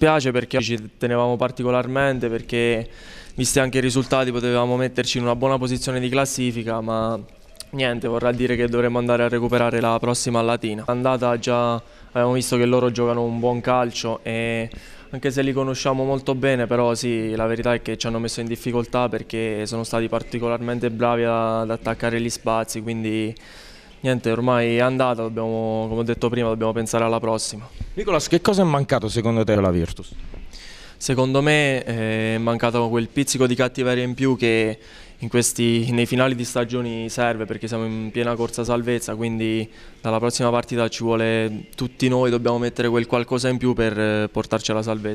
dispiace perché ci tenevamo particolarmente, perché visti anche i risultati potevamo metterci in una buona posizione di classifica, ma niente, vorrà dire che dovremmo andare a recuperare la prossima Latina. Andata già abbiamo visto che loro giocano un buon calcio e anche se li conosciamo molto bene, però sì, la verità è che ci hanno messo in difficoltà perché sono stati particolarmente bravi ad attaccare gli spazi, quindi niente, ormai è andata, dobbiamo, come ho detto prima, dobbiamo pensare alla prossima. Nicolas, che cosa è mancato secondo te alla Virtus? Secondo me eh, è mancato quel pizzico di cattiveria in più che in questi, nei finali di stagioni serve perché siamo in piena corsa salvezza, quindi dalla prossima partita ci vuole tutti noi, dobbiamo mettere quel qualcosa in più per eh, portarci alla salvezza.